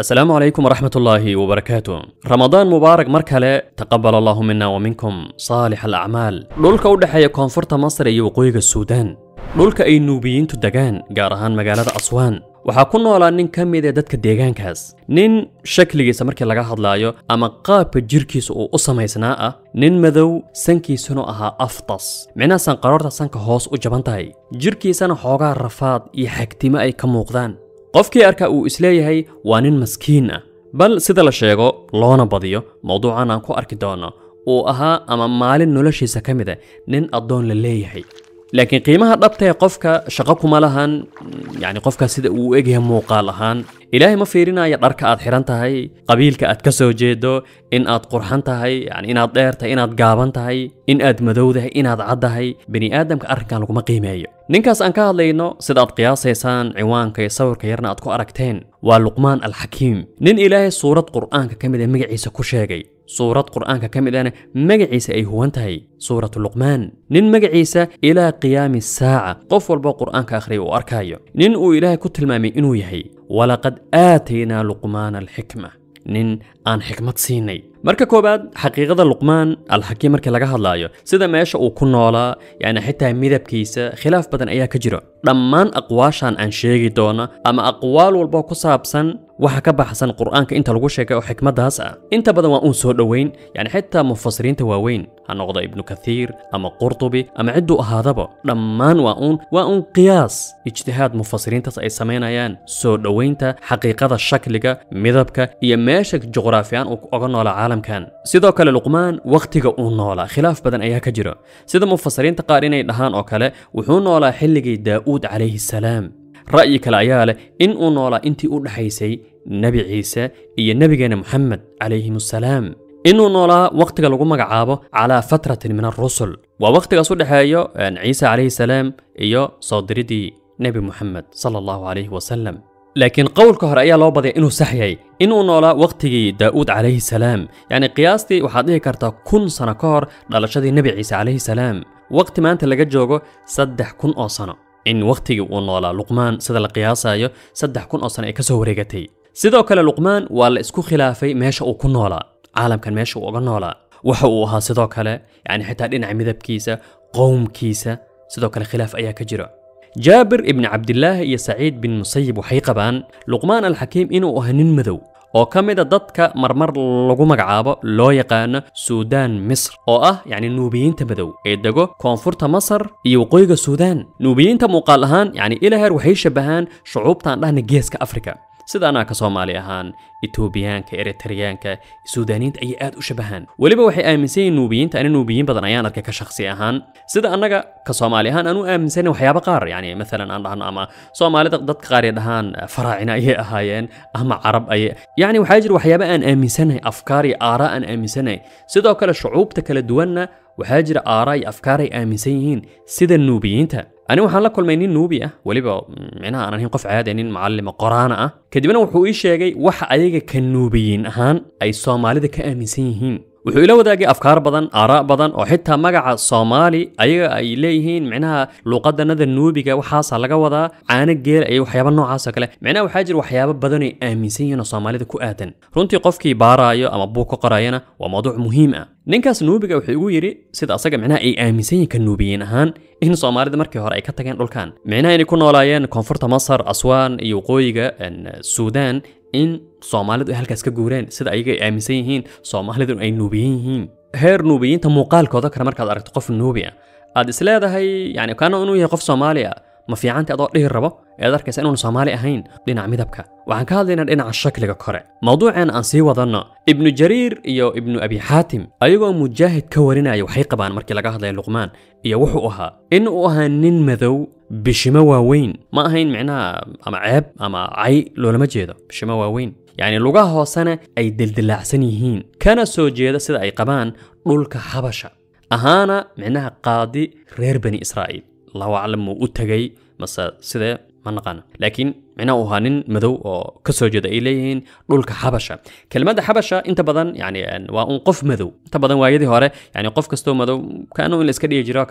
asalaamu السلام عليكم ورحمة ramadaan mubaarak mar kale taqabal تقبل الله wa minkum saalix alacmaal dhulka u dhexeeya koonfurta masar iyo waqooyiga suudaan dhulka ay nuubiyiintu degaan gaar ahaan magaalada aswaan waxaa ku noolaa nin ka mid ee ah dadka deegaankaas nin shakligiisa markii laga hadlaayo ama qaabka jirkiisa uu u samaysnaa ah nin madow sankiisuna ahaa aftas micnaha sanqaroorta sanka hoos u jaban tahay jirkiisana xoogaa rafaad iyo xagtimo ay ka muuqdaan qofkii arka uu isleeyahay waa nin maskiin ah bal sida la sheego loona badiyo mowduucan aan ku arki doono uu ahaa ama maalin noloshiisa ka mida ah nin addoon la leeyahay laakiin qiimaha dhabta ee qofka shaqo kuma lahan yacni qofkaas sida uu u egyahay muuqaal ahaan ilaahay ma fiirinaya dharka aad xiran tahay qabiilka aad ka soo jeedo in aad qurxan tahay yani inaad dheer tahay inaad gaaban tahay in aad madowdahay inaad caddahay bini aadamka arrinkan laguma qiimeeyo ninkaas aan ka hadlayno sidaad qiyaasaysaan ciwaanka iyo sawirka yarna aad ku aragteen waa luqmaan alxakiim nin ilaahay suurad qur'aanka ka mid a magaciisa ku sheegay suurad qur'aanka ka mid ahna magaciisa ay huwan tahay suuratu luqmaan nin magaciisa ilaa qiyaami saaca qof walba qur'aanka akhriya uu arkayo nin uu ilaahay ku tilmaamay inuu yahay walaqad aataynaa luqmaan alxikma nin aan xikmad siinay marka koowaad xaqiiqada luqmaan alxakiim markii laga hadlaayo sida meesha uu ku noolaa yacni xitaa midabkiisa khilaaf badan ayaa ka jiro dhammaan aqwaashan aan sheegi doono ama aqwaal walbo ku saabsan waxa ka baxsan qur'aanka inta lagu sheegay oo xikmaddaas ah inta badan waa uun soo dhoweyn yacni xitaa mufasiriinta waaweyn هنقضى ابن كثير أما قرطبي أما عدو أهذبا دمان وأون وأون قياس اجتهاد مفسرين تس أي سمين أيان سو دوينتا حقيقة الشكلقة مذبكة إيا ماشك جغرافيان على العالم كان سيدوك لقمان وقتك أون خلاف بدن أيها كجرة سيد مفسرين تقارين أي لهان أوكالا وحون ولا حلقي داود عليه السلام رأيك العيال إن أون ولا إنتي أون حيسي نبي عيسى إيا نبي محمد عليه السلام إنه نولا وقت لغو مقعابه على فترة من الرسل ووقت قصود حيو أن عيسى عليه السلام إيو صدردي نبي محمد صلى الله عليه وسلم لكن قول كهر أيه لو بدي إنه صحيح إنه نولا وقت داود عليه السلام يعني قياستي وحاضيه كارتا كن على للشدي نبي عيسى عليه السلام وقت ما أنت لقى جوجو صدح كن أو إن وقت ونولا لقمان سدى القياس أيو صدح كن أو سنة إكسو ورقتي سيدو كلا لقمان والإسكو خلافي ماشا أو كن نولا caalamkan meesha uu oga noolaa waxa uu ahaa sidoo kale yacni xitaa dhinaca midabkiisa qowmkiisa sidoo kale khilaaf ayaa ka jira jaabir ibni cabdilaahi iyo saciid bin musayib waxay qabaan luqmaan alxakiim inuu ahaa nin madow oo ka mid a dadka marmar lagu magacaabo loo yaqaano suudaan misr oo ah yacni nuubiyiinta madow ee dego koonfurta masar iyo waqooyiga suudaan nuubiyiinta muuqaal ahaan yacni ilaher waxay shabahaan shucuubtaan dhahna geeska afrika sida anaa ka soomaali ahaan etoobiyaanka eritariyaanka suudaaniyiinta ayay aad u shabahaan weliba waxay aaminsan yihin nuubiyiinta ani nuubiyiin badan ayaan arkay ka shakhsi ahaan sida annaga ka soomaali ahaan aan u aaminsan waxyaaba qaar yani maalan aan dhahno ama soomaalida dadka qaar dhahaan ah, faraacina ayay ahaayeen ama carab ayay yacni waxaa jira waxyaaba aan aaminsanahay afkaar iyo aaraa aan aaminsanahay sidoo kale shucuubta kala duwanna waxaa jira aaraa iyo afkaar aaminsan yihiin sida nuubiyiinta ani waxaan la kulmay nin nuubi ah weliba micnaha mm, aan ahayn qof caadi ah, nin macallima qoraana ah kadibna wuxuu ii sheegay waxa ayaga ka nuubiyiin ahaan ay soomaalida ka aaminsan yihiin wuxuu ila wadaagay afkaar badan aaraa badan oo xitaa magaca soomaali ayaga ay leeyihiin micnaha luuqadanada nuubiga waxaasa laga wadaa caano geela iyo waxyaaba noocaasoo kale micnaha waxaa jira waxyaabo badan ay aaminsan yihiin oo soomaalida ku aadan runtii qofkii baaraayo ama buug ka qorayana waa mawduuc muhiim ah ninkaas nuubiga wuxuu igu yidhi sida asaga micnaha ay aaminsan yihiin ka nuubiyiin ahaan in soomaalida markii hore ay ka tageen dhulkan micnaha inay ku noolaayeen koonfurta masar aswaan iyo waqooyiga suudaan in soomaalidu ay halkaas ka guureen sida ayaga ay aaminsan yihiin soomaalidu ay nuubiyin yihiin heer nuubiyiinta muuqaalkooda kale markaad aragto qof nuubi a aad isleedahay leedahay yani kaana inuu yahay qof soomaali ma fiicanti adoo dhihir rabo ead arkaysa inuun soomaali ahayn dhinac midabka waxaan ka hadlaynaa dhinaca shakliga kore mawduuceen aan sii wadanno ibnu jariir iyo ibnu abi xaatim ayagoo mujaahid ka warinaya waxay qabaan markii laga hadlaya luqmaan iyo wuxuu ahaa in uu ahaa nin madow bishimo waaweyn ma ahayn micnaha ama ceeb ama cay loolama jeedo bishimo waaweyn yacni lugaha hoosena ay dildilaacsan yihiin kana soo jeeda sida ay qabaan dhulka xabasha ahaana micnaha qaadi reer bani israa'iil الله أعلم مو أتجي مسا سدة ما نقان لكن معنا أهانين مذو كسر جدا إليهن لولك حبشة كلمة حبشة أنت بدن يعني وأنقف مذو أنت بدن وايدي هاره يعني قف كستو مذو كانوا إن الإسكري يجرا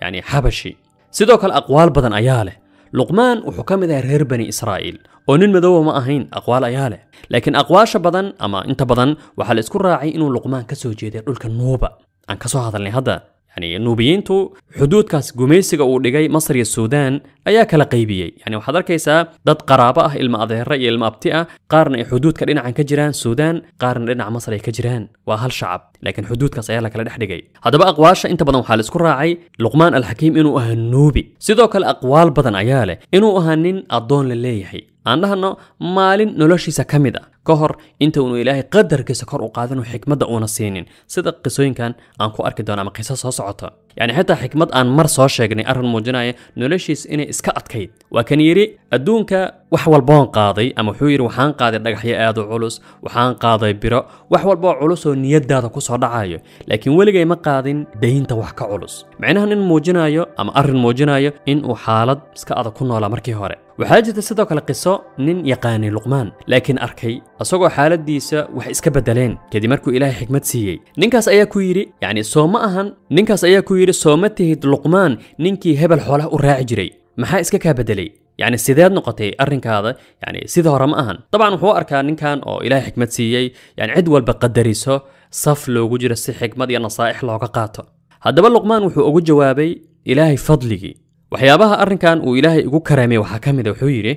يعني حبشي سدوك الأقوال بدن أياله لقمان وحكم ذا رير بني إسرائيل ونن مذو ما أهين أقوال أياله لكن أقواش بدن أما أنت بدن وحال إسكر راعي إنه لقمان كسر جدا لولك النوبة أن كسر هذا اللي هذا يعني النوبيينتو حدود كاس جوميسا ودقي مصر السودان أيا كلا قيبي يعني وحضر كيسا ضد قرابة أه إلما أظهر رأي إلما أبتئة قارن حدود كلنا عن كجيران السودان قارن لنا عن مصر كجيران وأهل شعب لكن حدود كاس أيا كلا دح دقي هذا بقى قواشة أنت بدون حال سكر راعي لقمان الحكيم إنه أهل نوبي سيدوك الأقوال بدن أياله إنه أهل نين أضون لليحي aan dhahno maalin noloshiisa ka mid a ka hor inta uunu ilaahay qadarkiisa kor u qaadinu xikmadda uuna siinin sida qisooyinkan aan ku arki doono ama qiso soo socota yacni xitaa xikmad aan mar soo sheegnay arrin muujinaya noloshiisa inay iska adkayd waa kan yidhi adduunka wax walboon qaaday ama wuxuu yidhi waxaan qaaday dhagaxyo aad u culus waxaan qaaday biro wax walboo culus oo niyadaada ku soo dhacayo laakiin weligay ma qaadin daynta wax ka culus micnaha nin muujinayo ama arrin muujinayo inuu xaalad iska adag ku noolaa markii hore وحاجته سدوك لقصو نن يقاني لقمان لكن أركي أسوغو حالة ديسة وح إسكا بدلين كدي مركو إلهي حكمت سيي ننكاس أيا كويري يعني سوما أهن ننكاس أيا كويري سوما تهيد لقمان ننكي هبل حولة وراعي جري محا إسكا كابدلي يعني سيداد نقطي أرن كهذا يعني سيد هرم أهن طبعا هو أركا نين أو إلهي حكمت سيي يعني عدوال بقدريسو صف لو جرسي حكمة دي يعني نصائح لو قاطو هذا بلقمان وحو أقول جوابي إلهي فضلي waxyaabaha arrinkan uu ilaahay igu karaamay waxaa ka mid a ah wuxuu yidhi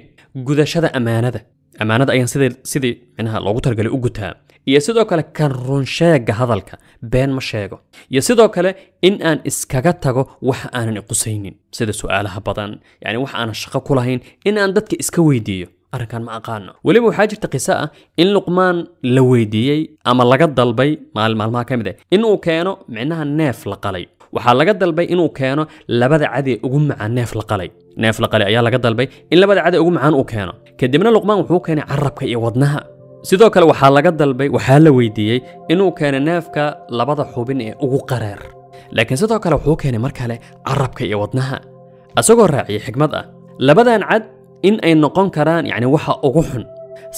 gudashada ammaanada ammaanada ayaan sida sidii micnaha loogu targalay u gutaa iyo sidoo kale kan runsheega hadalka been ma sheego iyo sidoo kale in aan iskaga tago wax aanan iqusaynin sida su'aalaha badan yacni wax aanan shaqo ku lahayn in aan dadka iska weydiiyo arrinkan ma aqaano weliba waxaa jirta qiso ah in luqmaan la weydiiyey ama laga dalbay maalin ka mid ah inuu keeno micnaha neef la qalay waxaa laga dalbay inuu keeno labada cadee ugu macaan neef la qalay neef la qalay ayaa laga dalbay in labada cadee ugu macaan uu keeno kadibna luqmaan wuxuu keenay carabka iyo wadnaha sidoo kale waxaa laga dalbay waxaa la weydiiyey inuu keeno neefka labada xubin ee ugu qareer laakiin sidoo kale wuxuu keenay mar kale carabka iyo wadnaha asagoo raaciyay xikmad ah labadan cad in ay noqon karaan yacni waxa ugu xun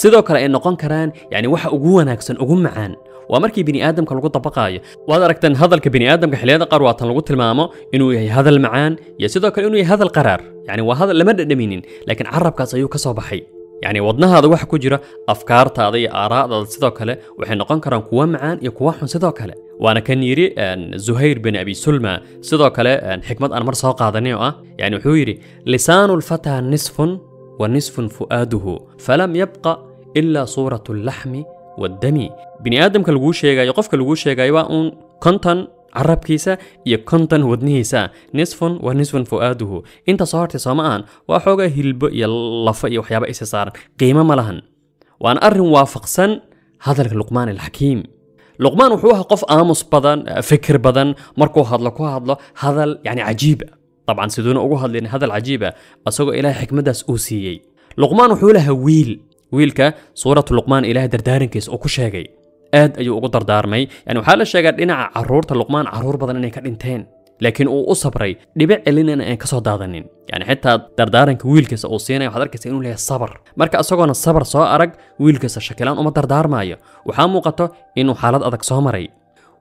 sidoo kale ay noqon karaan yacni waxa ugu wanaagsan ugu macaan ومركي بني ادم كلغو طبقايه وهذا ركتن هذا كبني ادم هذا قر واتن لغو تلمامه انه هذا المعان يا سيدوك انه هذا القرار يعني وهذا لما دمينين لكن عرب كاسيو كسوبحي يعني وضنا هذا واحد كجرة أفكار تاضي آراء ضد سيدوك له وحين نقن كران كوا معان يكوا حن سيدوك له وأنا كان يري أن زهير بن أبي سلمى سيدوك له أن حكمة أن مر ساق هذا أه؟ يعني حويري لسان الفتى نصف ونصف فؤاده فلم يبقى إلا صورة اللحم والدمي بني آدم كالغوش يغا يقف كالغوش يغا يواعون كنتن عرب كيسا يا كنتن ودنيسا نصفن ونصفن فؤاده انت صارت سامعان واحوغا هلب يا لفا يا وحيابا إسا صار قيمة ملاهن وان أرن وافقسا هذا لقمان الحكيم لقمان وحوها قف آموس بدن فكر بدن مركو هادلا كو هادلا هذا يعني عجيب طبعا سيدون أقوها لأن هذا العجيبة بس هو حكمة داس لقمان وحولها ويل wiilka suuratu luqmaan ilaah dardaarankiisa oo ku sheegay aad ayuu ugu dardaarmay yani waxaa la sheegaa dhinaca caruurta luqmaan caruur badan inay ka dhinteen laakiin uu u sabray dhibic celinana aan kasoo daadanin yani xitaa dardaaranka wiilkiisa uu siinaya waxaad arkaysa inuu leeyahay sabar marka isagoona sabar soo arag wiilkiisa shakilaan uma dardaarmaayo waxaa muuqato inuu xaalad adag soo maray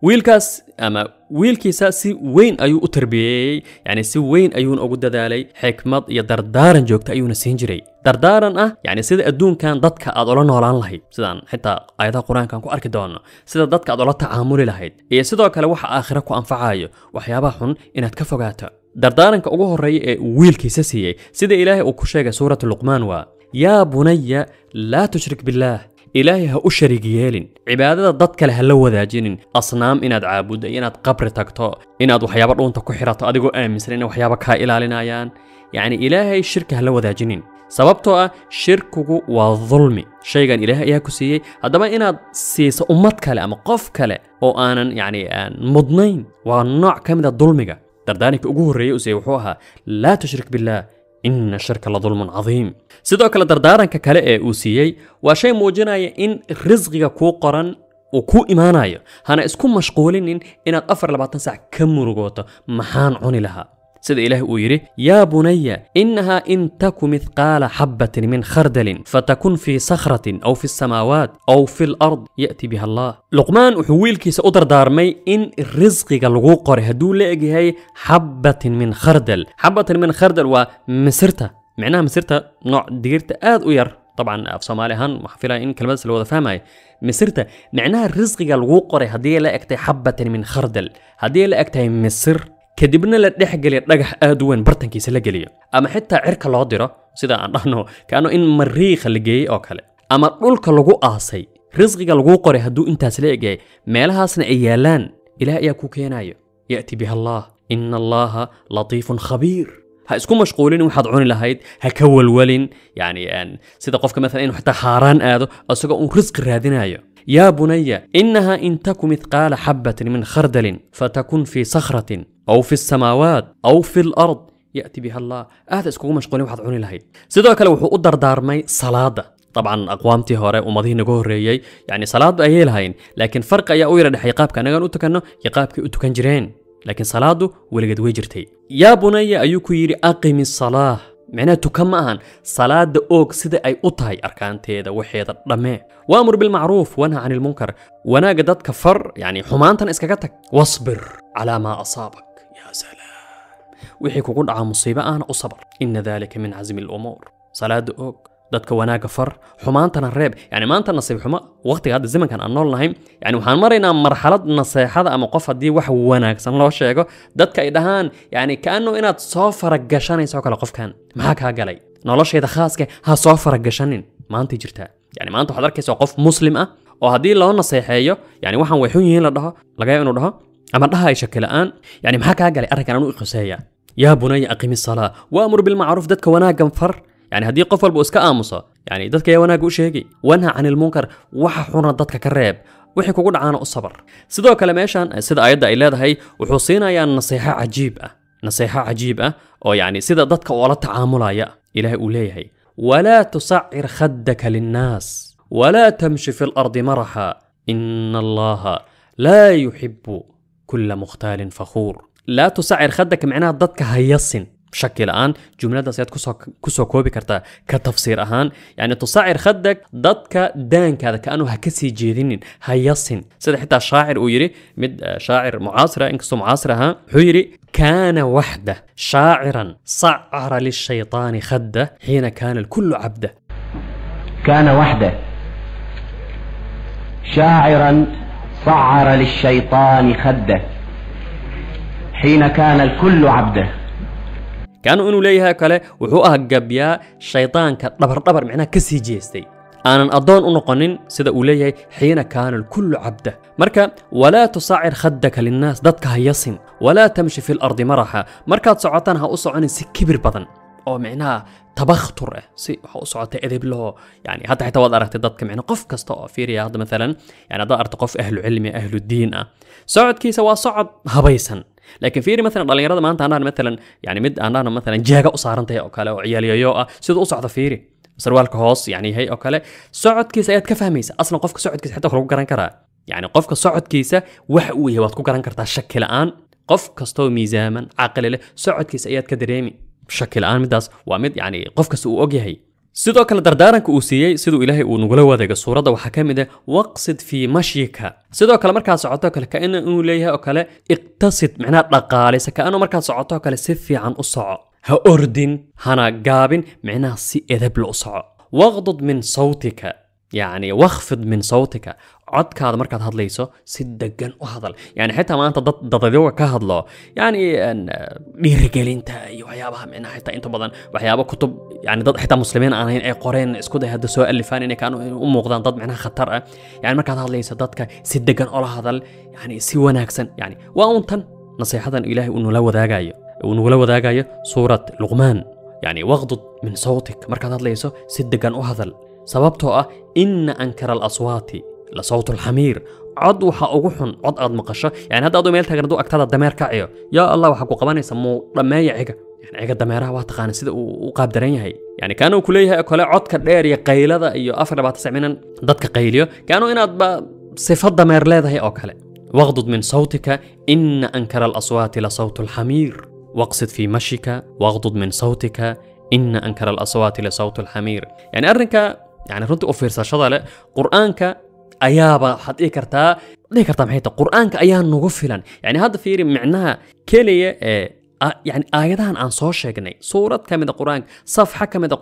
wiilkaas ama wiilkiisa si weyn ayuu u tarbiyeeyey yani si weyn ayuuna ugu dadaalay xikmad iyo dardaaran joogta ayuuna siin jiray dardaaran ah yani sida adduunkan dadka aad ula noolaan lahayd sidaan xitaa aayadaha qur-aankan ku arki doonno sida dadka aad ola tacaamuli lahayd iyo sidoo kale waxa aakhira ku anfacayo waxyaabaha xun inaad ka fogaato dardaaranka ugu horreeya ee uu wiilkiisa siiyey sida ilaahay uu ku sheegay suuratu luqmaan waa yaa bunaya laa tushrik billaah ilaahay ha u sharig yeelin cibaadada dad kale ha la wadaajinin asnaam inaad caabuddo iyo inaad qabri tagto inaad waxyaabo dhuunta ku xidhato adigoo aaminsan inay waxyaabo kaa ilaalinayaan yacni ilaahay shirka ha la wadaajinin sababtoo ah shirkigu waa dulmi shaygan ilaahay ayaa ku siiyey haddaba inaad siiso ummad kale ama qof kale oo aanan yacni mudnayn waa nooc ka mid a ah dulmiga dardaaninka ugu horreeyey siiyey wuxuu ahaa laa tushrik billaah إن الشرك لظلم عظيم سيدوك لدردارا ككالئة أوسيي واشي موجينا إن رزقك كوقرا وكو إيمانا هانا اسكو مشغولين إن إن أفر لبعطن ساع كم رغوطة محان عوني لها سيد إله ويري يا بني إنها إن تك مثقال حبة من خردل فتكن في صخرة أو في السماوات أو في الأرض يأتي بها الله لقمان أحويل كيس أدر دارمي إن الرزق الغوقر هدو هاي حبة من خردل حبة من خردل ومسرته معناها مسرته نوع ديرت آذ أوير طبعا في صومالي هان محفلة إن كلمات سلوة فاهمة مسرته معناها الرزق الغوقر هدي لأكتي حبة من خردل هدي لأكتي مصر كدبنا لا دخغلي دغخ ادوين برتنكيس لا غليا اما حتى عرك لو ديرو سدا ان دحنو كانو ان مريخ لغي او كلي اما دولك لو قاسي رزقك لو قري هدو انت سلاغي مالها سن ايالان الى يا كوكينايو ياتي به الله ان الله لطيف خبير ها اسكو مشغولين وحد عون لهيد ها ولين يعني ان يعني سيدا قفك مثلا انو حتى حاران ادو اسكو ان رزق رادينايو يا بني إنها إن تك مثقال حبة من خردل فتكن في صخرة أو في السماوات أو في الأرض يأتي بها الله هذا iskugu mashquulin waxaad عوني lahayd sidoo kale wuxuu دارمي dardaarmay salaada طبعا اقوامتي هوري ومضي نغو يعني صلاه اي لهين لكن فرق يا وير دحي أنا نغان اتكنو يا قابكي اتكن جرين لكن صلاة ولقد ويجرتي يا بني ايوكو يري اقم الصلاه معناته كم أهان صلاة أوك سيدة أي أطاي أركان تيدا وحيدا رمي وأمر بالمعروف وانا عن المنكر وانا قدت كفر يعني حمانتا إسكاكتك واصبر على ما أصابك يا سلام ويحيكو قد عام مصيبة أنا أصبر إن ذلك من عزم الأمور صلاة أوك dadka wanaaga far xumaantana reeb yani maanta nasiib xumo waqtiga hadda zamankan aan nool nahay yani waxaan maraynaa marxalad naseexada ama qof haddii wax wanaagsan loo sheego dadka ay dhahaan yani kaano inaad soo faragashanayso kale qofkan maxaa kaa galay noloshayda khaaska ha soo faragashanin maanta jirtaa yani maanta waxaad arkaysaa qof muslim ah oo haddii loo naseexeeyo yani waxaan way xun yihiin la dhaho lagaa inuu dhaho ama dhaha ay shaki la'aan yani maxaa kaa galay arrinkan anu iqiseeya yaa bunaya aqimi salaa waamur bilmacruuf dadka wanaaggan far يعني هدي قفل بو اسكا امسا يعني دتك يا وناغو شيغي وانها عن المنكر وحا خونا دتك كريب وحي كوغو دعانا الصبر سدو كلا ميشان سدا ايدا اي ليدهي و خوسينا يا نصيحه عجيبه نصيحه عجيبه او يعني سدا دتك ولا تعاملايا الهي اوليهي ولا تسعر خدك للناس ولا تمشي في الارض مرحا ان الله لا يحب كل مختال فخور لا تسعر خدك معناها ضدك هيصن شكل الآن جملة دسيات كسو كسو كوبي كرتا كتفسير أهان يعني تصاعر خدك ضدك دانك هذا كأنه هكسي جيرين هيصن سيد حتى شاعر ويري مد شاعر معاصرة إنكسو معاصرة ها هيري كان وحده شاعرا صعر للشيطان خده حين كان الكل عبده كان وحده شاعرا صعر للشيطان خده حين كان الكل عبده كانوا إنه ليها كله وحقها جبيا شيطان كطبر طبر معناه كسي جيستي أنا أضون إنه قنن سد أوليه حين كان الكل عبده مركا ولا تصعر خدك للناس دتك هيصن ولا تمشي في الأرض مرحة مركا صعتان هأصع عن سكبر بطن أو معناه تبختر سي هأصعت أذب له يعني هذا حتى وضع رحت ضدك معناه قف كستاء في رياض مثلا يعني ضاع أرتقف أهل علم أهل الدين صعد كيس وصعد هبيسن لكن فيري مثلا دالينيرادا ما انت انا مثلا يعني مد انا مثلا جيغا وصارنتي او كلا وعيال يو يو آه، سيد اصعد فيري سروالك هوس يعني هي او كلا سعد كيس كفهميس اصلا قفك سعد كيس حتى خلو قران كرا يعني قفك سعد كيس وحوي هي واتكو قران كرتا شكل الان قف كستو ميزاما عقل له سعد كيس كدريمي بشكل الان مداس وامد يعني قف كسو اوغي هي sidoo kale dardaaranka uu siiyey siduu ilaahay uu nugula wadeega suuradda waxaa ka mid ah waqsid fii mashika sidoo kale markaad socoto kale kaana inuu leeyahay oo kale iqtasid macnaha dhaqaalaysa kaana markaad socoto kale si fiican u soco ha ordin hana gaabin macnaha si edab la u soco waqdud min sawtika يعني واخفض من صوتك codkaada markaad hadlayso si degan u hadal yani xitaa maanta dad dadadyoga ka hadlo yani dhiirigelinta iyo waxyaabaha micnaha xitaa inta badan waxyaabo kutub yani dad xitaa muslimiin aan ahayn ay qoreen isku day hadda soo alifaan inay kaan u muuqdaan dad macnaha khatar ah yani markaad hadlayso dadka si degan ola hadal yani si wanaagsan yani waa uun tan nasiixadan ilaahay uu nula wadaagayo uu nugula wadaagayo suurad luqmaan yani waqdud min sawtik markaad hadlayso si degan u hadal sababtoo ah ina ankara alaswaati la sawtu lxamiir cod waxa ugu xun cod aad maqasho yani hadda aduu meel taagan aduu agtaada dameer kaciyo yaa allah waxaa ku qabanaysa muu dhammeeya ciga يعني ciga dameeraha waa taqaana sida uu u qaab daran yahay yani kaana uu kuleeyahay kole codka dheer iyo qaylada iyo afar labaatan sacminan dadka qayliyo kaano inaadba sifa dameer leedahay oo kale واغضض من صوتك إن أنكر الأصوات لصوت الحمير واقصد في مشيك واغضض من صوتك إن أنكر الأصوات لصوت الحمير يعني أرنك يعني رنت أوفير ساشدة قرآنك أيابا حد إيه كرتا ليه كرتا محيطة قرآنك أيان نغفلا يعني هذا فيري معناها كلية يعني aayadahan aan soo sheegnay suurad ka mida qur-aanka safxa ka mida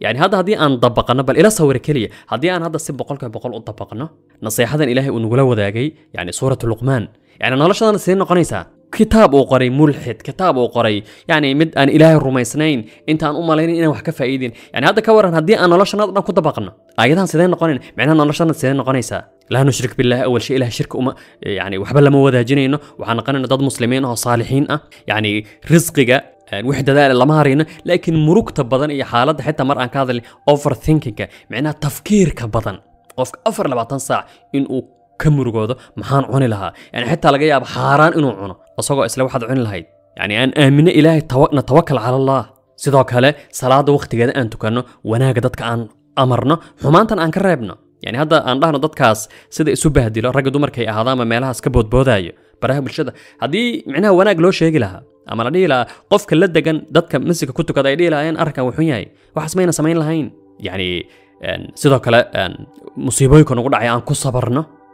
يعني هذا هدي أن طبقنا بل إلى صور كلية هدي أن هذا سب بقول كبقول طبقنا نصيحة إلهي ونقوله ولا وذاقي يعني سورة لقمان يعني نهلا شذا نسين قنيسة كتاب او قري ملحد كتاب او قري يعني مد ان اله الرميسنين انت ان ام لين انه وحكا فايدين يعني هذا كورن هدي أنا نلشنا ان كنت بقنا ايضا سيدنا نقنين معناها ان نلشنا سيدنا نقنيسا لا نشرك بالله اول شيء اله شرك أم... يعني وحب لما ودا جنين وحنا قنا ضد مسلمين وصالحين أه. يعني رزقك أه، وحدة ذا لما هارينا لكن مروك بدن اي حالات حتى مر ان كذا اوفر ثينكينج معناها تفكيرك بدن قف افر لبعطان ساعة انو كمرقوده محان عوني لها يعني حتى لقيا بحاران انو عونه أصوغو إسلاو حد عون لهايد يعني أن آمن إلهي نتوكل على الله سيدو كالي سلاة وقت جاد أن تكنو وناك دادك أن أمرنا حمان أن كرابنا يعني هذا أن لهنا دادكاس سيد إسو بهديلو راق دومر كي أهداما ميلها سكبود بودايو براه بالشدة هدي معناها وناك لو شيقي لها أما لدي لها قف كل لدقن دادك مسيك كتو كدا يدي لها أن أركا وحوياي وحسمين سمين لهين يعني أن سيدو كالي أن يكون قد عيان كو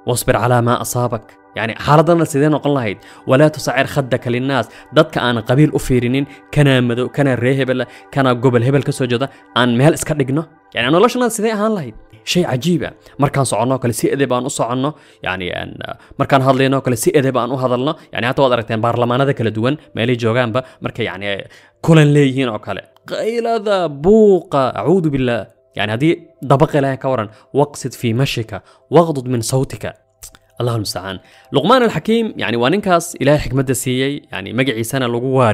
واصبر على ما أصابك يعني حردنا سيدنا قلنا هيد ولا تسعر خدك للناس دتك أنا قبيل أفيرين كنا مدو كنا رهبل كنا قبل هبل كسوجدا أن مهل إسكدقنا يعني أنا لشنا سيدنا هان لهيد شيء عجيبة مركان صعنا كل سئ ذي بان أصعنا يعني أن مركان يعني هذا لنا كل سئ ذي بان وهذا يعني حتى وضعت يعني برلمان هذا كل دوان مالي جوجان با مركا يعني كل اللي هنا كلا قيل هذا بوق أعوذ بالله يعني هذه دبقة لها كورا واقصد في مشك واغضض من صوتك الله المستعان لقمان الحكيم يعني وانين كاس إلهي حكمة سيي يعني مقعي سنة لقوا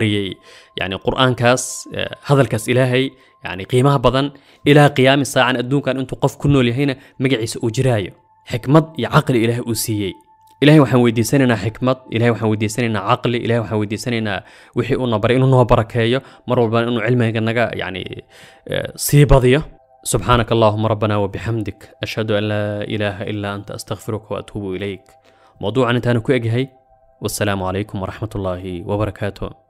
يعني قرآن كاس آه، هذا الكاس إلهي يعني قيمة بضن إلى قيام الساعة عن الدون كان أنتو قف كنو لهينا مقعي سأجراي حكمة عقل إلهي أسيي إلهي وحن ودي سننا حكمة إلهي وحن ودي سننا عقل إلهي وحن ودي سننا وحي أنه بري إنه بركة مرور بان إنه علمه يعني سيبضيه آه، سبحانك اللهم ربنا وبحمدك أشهد أن لا إله إلا أنت أستغفرك وأتوب إليك موضوع أن تانكو إجهي والسلام عليكم ورحمة الله وبركاته